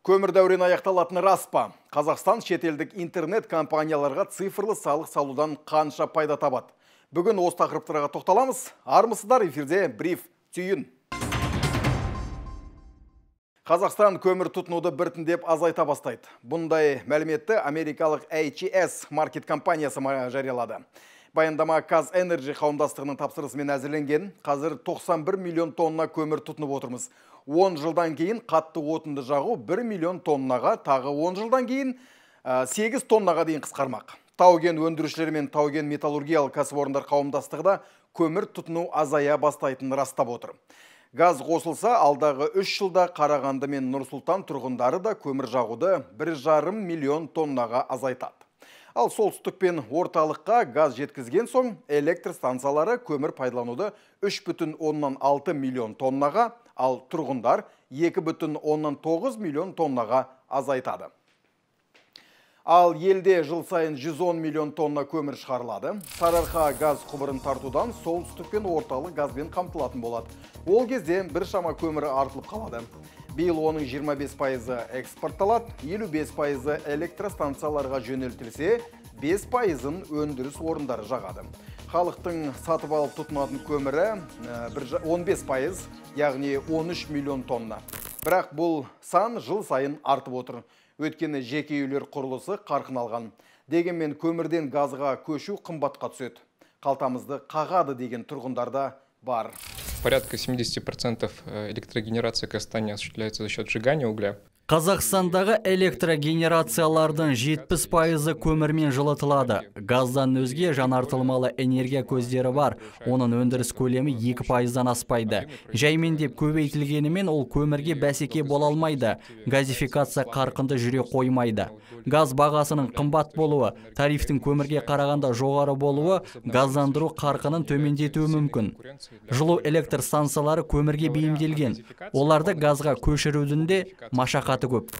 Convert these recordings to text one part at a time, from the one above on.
Көмір дәурен аяқталатыны рас па? Қазақстан шетелдік интернет компанияларға цифрлы салық салудан қанша пайда табады. Бүгін осы тақырыптарға тоқталамыз. Армысыздар эфирде бриф түйін. Қазақстан көмір тұтынуды біртіндеп азайта бастайды. Бұндай мәліметті америкалық HES маркет компаниясы жариялады. Баяндама Қаз Energy қауымдастығының тапсырысымен әзірленген. Қазір 91 миллион тонна көмір тұтынып отырмыз. 10 жылдан кейін қатты отынды жағу 1 миллион тоннаға, тағы 10 жылдан кейін 8 тоннаға дейін қысқармақ. Тауген өндірушілер мен тауген металлургиялық кәсіпорындар қауымдастығы да көмір тұтыну азая бастайтынын растап отыр. Газ қосылса, алдағы 3 жылда Қарағанды мен Нұрсұлтан тұрғындары да көмір жағуды 1,5 миллион тоннаға азайтады. Ал солтүстік пен орталыққа газ жеткізген соң электр станциялары көмір пайдалануды 3,6 миллион тоннаға, ал тұрғындар 2,9 миллион тоннаға азайтады. Ал елде жыл сайын 110 миллион тонна көмір шығарылады. Сарыарқа газ құбырын тартудан солтүстік пен орталық газбен қамтылатын болады. Ол кезде бір шама көмірі артылып қалады. Бейл оның 25 пайызы экспортталады, 55 пайызы электростанцияларға жөнелтілсе, 5 пайызын өндіріс орындары жағады халықтың сатып алып тұтынатын көмірі 15 пайыз, яғни 13 миллион тонна. Бірақ бұл сан жыл сайын артып отыр. Өткені жеке үйлер құрылысы қарқын алған. Дегенмен көмірден газға көшу қымбатқа түседі. Қалтамызды қағады деген тұрғындарда бар. Порядка 70% э, электрогенерации Казахстана осуществляется за счет сжигания угля. Қазақстандағы электрогенерациялардың 70 пайызы көмірмен жылытылады. Газдан өзге жанартылмалы энергия көздері бар. Оның өндіріс көлемі 2 пайыздан аспайды. Жаймендеп көбейтілгенімен ол көмірге бәсеке бола алмайды. Газификация қарқынды жүре қоймайды. Газ бағасының қымбат болуы, тарифтің көмірге қарағанда жоғары болуы газдандыру қарқынын төмендетуі мүмкін. Жылу электр станциялары көмірге бейімделген. Оларды газға көшірудің де машақат машақаты көп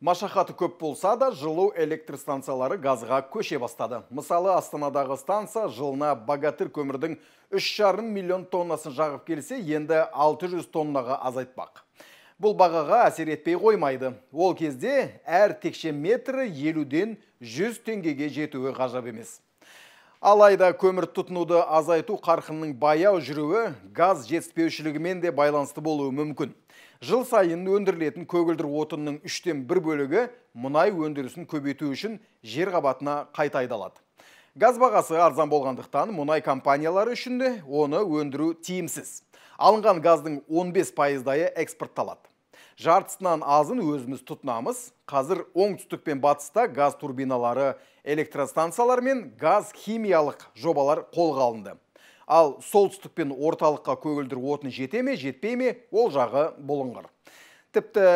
машақаты көп болса да жылу электр станциялары газға көше бастады мысалы астанадағы станция жылына богатырь көмірдің үш жарым миллион тоннасын жағып келсе енді 600 тоннаға азайтпақ бұл бағаға әсер етпей қоймайды ол кезде әр текше метрі елуден жүз теңгеге жетуі ғажап емес Алайда көмір тұтынуды азайту қарқынның баяу жүруі газ жетіспеушілігімен де байланысты болуы мүмкін. Жыл сайын өндірілетін көгілдір отынның үштен бір бөлігі мұнай өндірісін көбейту үшін жер қабатына қайта айдалады. Газ бағасы арзан болғандықтан мұнай компаниялары үшін оны өндіру тиімсіз. Алынған газдың 15 пайыздайы экспортталады жартысынан азын өзіміз тұтынамыз қазір оңтүстік пен батыста газ турбиналары электростанциялар мен газ химиялық жобалар қолға алынды ал солтүстік пен орталыққа көгілдір отын жете ме жетпей ме ол жағы бұлыңғыр тіпті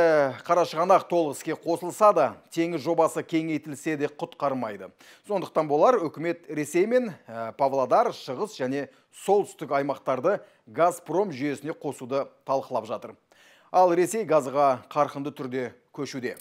қарашығанақ толық іске қосылса да теңіз жобасы кеңейтілсе де құтқармайды сондықтан болар үкімет ресей мен ә, павлодар шығыс және солтүстік аймақтарды газпром жүйесіне қосуды талқылап жатыр ал Ресей газға қарқынды түрде көшуде.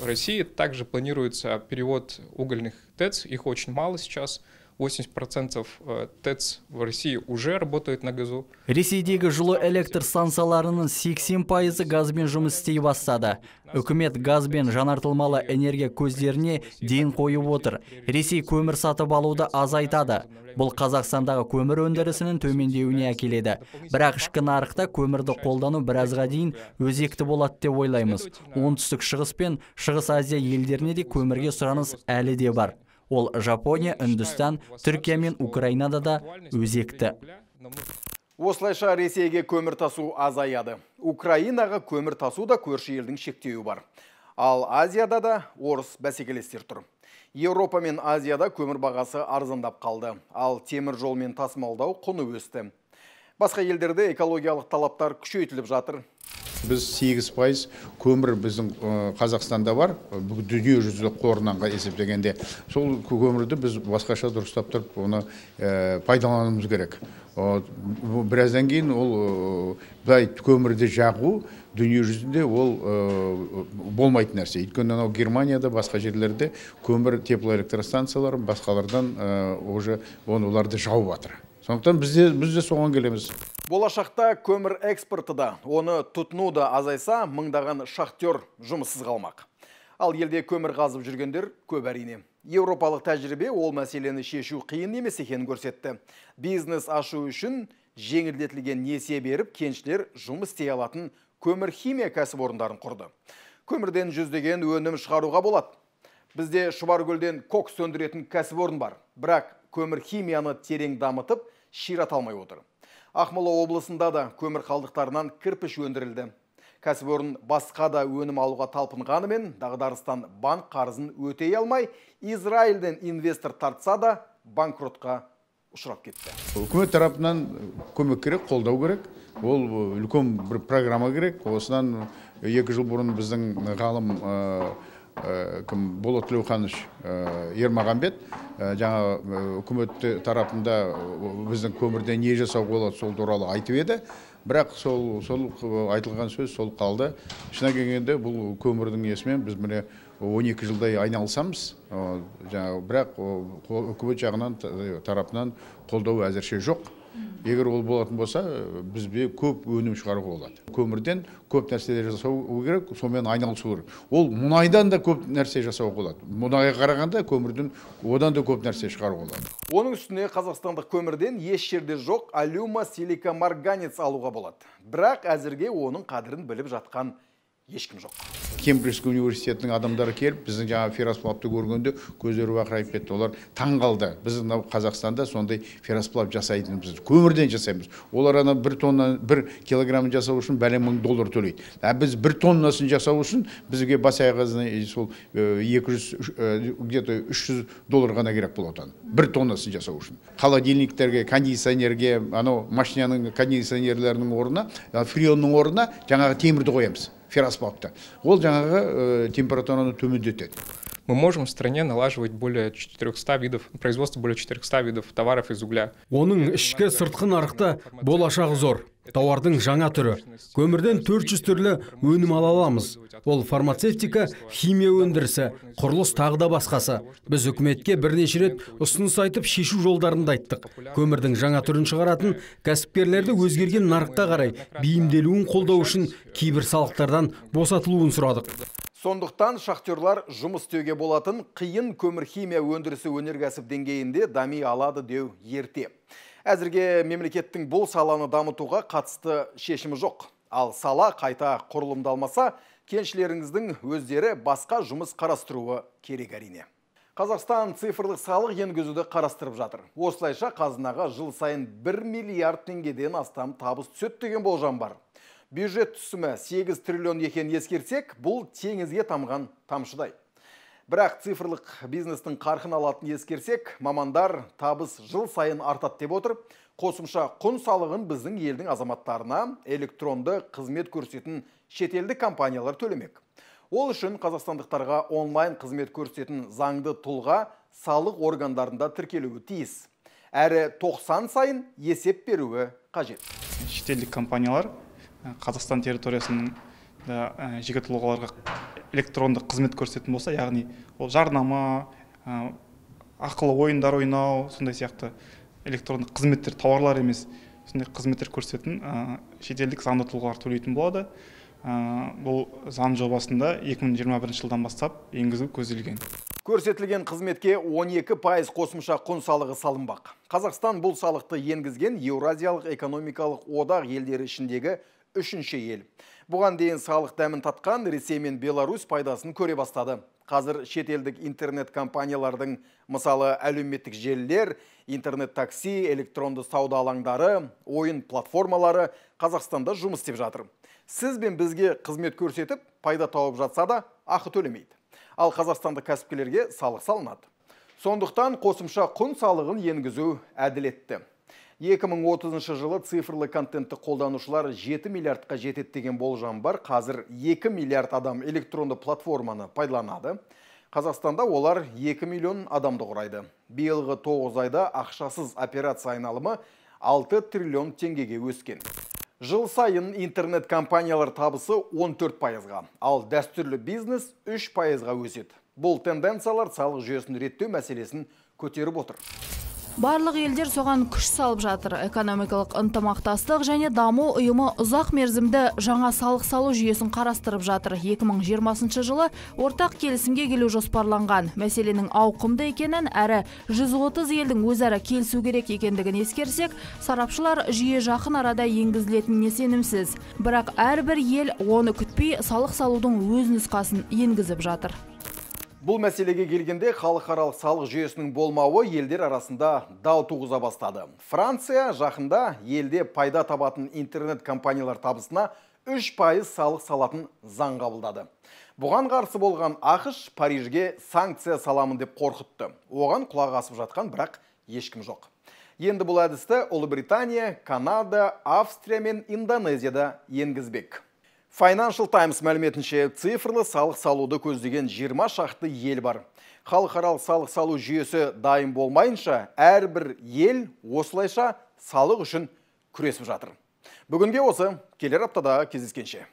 В России также планируется перевод угольных ТЭЦ, их очень мало сейчас, 80% э, ТЭЦ в России уже работают на газу. Ресейдегі жылу электр станцияларының 80%-ы газбен жұмыс істей бастады. Үкімет газбен жанартылмалы энергия көздеріне дейін қойып отыр. Ресей көмір сатып алуды азайтады. Бұл Қазақстандағы көмір өндірісінің төмендеуіне әкеледі. Бірақ ішкі нарықта көмірді қолдану біразға дейін өзекті болады деп ойлаймыз. Оңтүстік шығыс пен Шығыс Азия елдеріне де көмірге сұраныс әлі де бар ол жапония үндістан түркия мен украинада да өзекті осылайша ресейге көмір тасу азаяды украинаға көмір тасу да көрші елдің шектеуі бар ал азияда да орыс бәсекелестер тұр еуропа мен азияда көмір бағасы арзандап қалды ал темір жолмен тасымалдау құны өсті басқа елдерде экологиялық талаптар күшейтіліп жатыр біз сегіз пайыз көмір біздің қазақстанда бар дүние жүзді қорынан есептегенде сол көмірді біз басқаша дұрыстап тұрып оны пайдалануымыз керек біраздан кейін ол былай көмірді жағу дүние жүзінде ол болмайтын нәрсе өйткені анау германияда басқа жерлерде көмір теплоэлектростанциялары басқалардан уже оны оларды жауып жатыр сондықтан бізде біз де соған келеміз болашақта көмір экспорты да оны тұтыну да азайса мыңдаған шахтер жұмыссыз қалмақ ал елде көмір қазып жүргендер көп әрине еуропалық тәжірибе ол мәселені шешу қиын емес екенін көрсетті бизнес ашу үшін жеңілдетілген несие беріп кеншілер жұмыс істей алатын көмір химия кәсіпорындарын құрды көмірден жүздеген өнім шығаруға болады Бізде шұбаркөлден кокс өндіретін кәсіпорын бар. Бірақ көмір химияны терең дамытып, Шират алмай отыр ақмола облысында да көмір қалдықтарынан кірпіш өндірілді кәсіпорын басқа да өнім алуға талпынғанымен дағдарыстан банк қарызын өтей алмай израильден инвестор тартса да банкротқа ұшырап кетті үкімет тарапынан көмек керек қолдау керек ол э, үлкен бір программа керек осыдан э, екі жыл бұрын біздің э, ғалым Э, кім болат тілеуханович э, ермағанбет э, жаңа үкімет тарапында біздің көмірден не жасауға болады сол туралы айтып еді бірақ сол сол айтылған сөз сол қалды шынына келгенде бұл көмірдің несімен біз міне он екі жылдай айналысамыз жаңағы бірақ үкімет жағынан тарапынан қолдау әзірше жоқ егер ол болатын болса бізбе көп өнім шығаруға болады көмірден көп нәрселер жасау керек сонымен айналысу керек ол мұнайдан да көп нәрсе жасауға болады мұнайға қарағанда көмірден одан да көп нәрсе шығаруға болады оның үстіне қазақстандық көмірден еш жерде жоқ алюма марганец алуға болады бірақ әзірге оның қадірін біліп жатқан ешкім жоқ кембридж университетінің адамдары келіп біздің жаңағы ферросплавты көргенде көздері бақырайып кетті олар таң қалды біз мынау қазақстанда сондай ферросплав біз көмірден жасаймыз олар ана бір тонна бір килограммын жасау үшін бәлен мың доллар төлейді а біз бір тоннасын жасау үшін бізге бас аяғы сол екі жүз где то үш жүз доллар ғана керек болады бір тоннасын жасау үшін холодильниктерге кондиционерге анау машинаның кондиционерлерінің орнына фреонның орнына жаңағы темірді қоямыз ферросбалтты ол жаңағы э, температураны төмендетеді мы можем в стране налаживать более 400 видов, производства более 400 видов товаров из угля. Оның ішкі сыртқы нарықта болашағы зор тауардың жаңа түрі көмірден 400 түрлі өнім ала аламыз ол фармацевтика химия өндірісі құрылыс тағы да басқасы біз үкіметке бірнеше рет ұсыныс айтып шешу жолдарын да айттық көмірдің жаңа түрін шығаратын кәсіпкерлерді өзгерген нарықта қарай бейімделуін қолдау үшін кейбір салықтардан босатылуын сұрадық сондықтан шахтерлар жұмыс істеуге болатын қиын көмір химия өндірісі өнеркәсіп деңгейінде дами алады деу ерте Әзірге мемлекеттің бұл саланы дамытуға қатысты шешімі жоқ. Ал сала қайта құрылымдалмаса, кеншілеріңіздің өздері басқа жұмыс қарастыруы керек әрине. Қазақстан цифрлық салық енгізуді қарастырып жатыр. Осылайша қазынаға жыл сайын 1 миллиард теңгеден астам табыс түсет деген болжам бар. Бюджет түсімі 8 триллион екен ескерсек, бұл теңізге тамған тамшыдай. Бірақ цифрлық бизнестің қарқын алатын ескерсек, мамандар табыс жыл сайын артат деп отыр. Қосымша құн салығын біздің елдің азаматтарына электронды қызмет көрсетін шетелдік компаниялар төлемек. Ол үшін қазақстандықтарға онлайн қызмет көрсетін заңды тұлға салық органдарында тіркелуі тиіс. Әрі 90 сайын есеп беруі қажет. Шетелдік компаниялар Қазақстан территориясының ә, жегі тұлғаларға электрондық қызмет көрсететін болса яғни ол жарнама ә, ақылы ойындар ойнау сондай сияқты электрондық қызметтер тауарлар емес сондай қызметтер көрсететін ә, шетелдік заңды тұлғалар төлейтін болады ә, бұл заң жобасында 2021 жылдан бастап енгізу көзделген көрсетілген қызметке 12 пайыз қосымша құн салығы салынбақ қазақстан бұл салықты енгізген еуразиялық экономикалық одақ елдері ішіндегі үшінші ел бұған дейін салық дәмін татқан ресей мен беларусь пайдасын көре бастады қазір шетелдік интернет компаниялардың мысалы әлеуметтік желілер интернет такси электронды сауда алаңдары ойын платформалары қазақстанда жұмыс істеп жатыр сіз бен бізге қызмет көрсетіп пайда тауып жатса да ақы төлемейді ал қазақстандық кәсіпкерлерге салық салынады сондықтан қосымша құн салығын енгізу әділетті 2030 жылы цифрлы контентті қолданушылар 7 миллиардқа жетеді деген болжам бар. Қазір 2 миллиард адам электронды платформаны пайдаланады. Қазақстанда олар 2 миллион адамды құрайды. Биылғы 9 айда ақшасыз операция айналымы 6 триллион теңгеге өскен. Жыл сайын интернет компаниялар табысы 14 пайызға, ал дәстүрлі бизнес 3 пайызға өседі. Бұл тенденциялар салық жүйесін реттеу мәселесін көтеріп отыр барлық елдер соған күш салып жатыр экономикалық ынтымақтастық және даму ұйымы ұзақ мерзімді жаңа салық салу жүйесін қарастырып жатыр 2020 жылы ортақ келісімге келу жоспарланған мәселенің ауқымды екенін әрі 130 елдің өзара келісу керек екендігін ескерсек сарапшылар жүйе жақын арада енгізілетініне сенімсіз бірақ әрбір ел оны күтпей салық салудың өз нұсқасын енгізіп жатыр Бұл мәселеге келгенде халықаралық салық жүйесінің болмауы елдер арасында дау туғыза бастады. Франция жақында елде пайда табатын интернет компаниялар табысына 3 пайыз салық салатын заң қабылдады. Бұған қарсы болған Ақыш Парижге санкция саламын деп қорқытты. Оған құлақ асып жатқан бірақ ешкім жоқ. Енді бұл әдісті Ұлыбритания, Канада, Австрия мен Индонезияда енгізбек. Financial Times мәліметінше цифрлы салық салуды көздеген 20 шақты ел бар. Халықаралық салық салу жүйесі дайын болмайынша, әрбір ел осылайша салық үшін күресіп жатыр. Бүгінге осы келер аптада кездескенше.